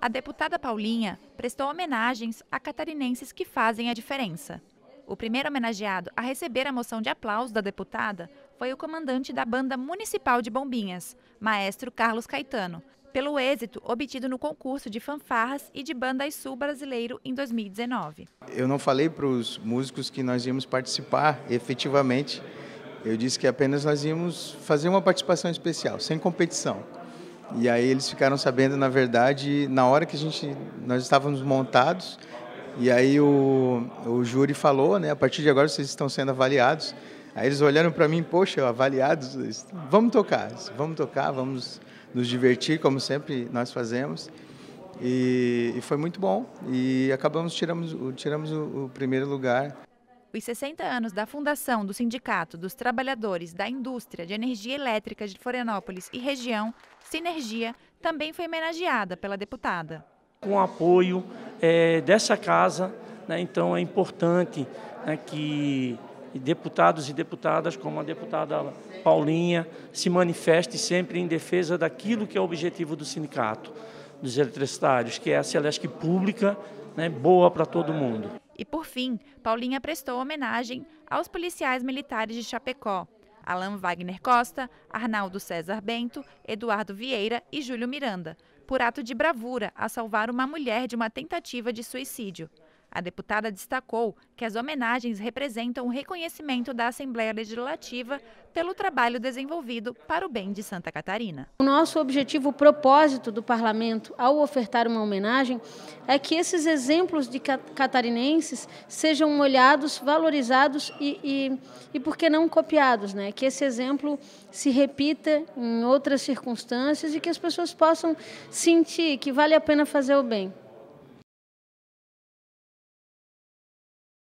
A deputada Paulinha prestou homenagens a catarinenses que fazem a diferença. O primeiro homenageado a receber a moção de aplauso da deputada foi o comandante da Banda Municipal de Bombinhas, maestro Carlos Caetano, pelo êxito obtido no concurso de fanfarras e de banda sul brasileiro em 2019. Eu não falei para os músicos que nós íamos participar efetivamente eu disse que apenas nós íamos fazer uma participação especial, sem competição. E aí eles ficaram sabendo, na verdade, na hora que a gente nós estávamos montados. E aí o, o júri falou, né? A partir de agora vocês estão sendo avaliados. Aí eles olharam para mim, poxa, avaliados. vamos tocar, vamos tocar, vamos nos divertir como sempre nós fazemos. E, e foi muito bom. E acabamos tiramos, tiramos o, o primeiro lugar. Os 60 anos da fundação do Sindicato dos Trabalhadores da Indústria de Energia Elétrica de Florianópolis e Região, Sinergia, também foi homenageada pela deputada. Com o apoio é, dessa casa, né, então é importante né, que deputados e deputadas, como a deputada Paulinha, se manifestem sempre em defesa daquilo que é o objetivo do sindicato dos eletricitários, que é a Celeste pública, né, boa para todo mundo. E por fim, Paulinha prestou homenagem aos policiais militares de Chapecó, Alan Wagner Costa, Arnaldo César Bento, Eduardo Vieira e Júlio Miranda, por ato de bravura a salvar uma mulher de uma tentativa de suicídio. A deputada destacou que as homenagens representam o reconhecimento da Assembleia Legislativa pelo trabalho desenvolvido para o bem de Santa Catarina. O nosso objetivo, o propósito do parlamento ao ofertar uma homenagem é que esses exemplos de catarinenses sejam olhados, valorizados e, e, e por que não, copiados. Né? Que esse exemplo se repita em outras circunstâncias e que as pessoas possam sentir que vale a pena fazer o bem.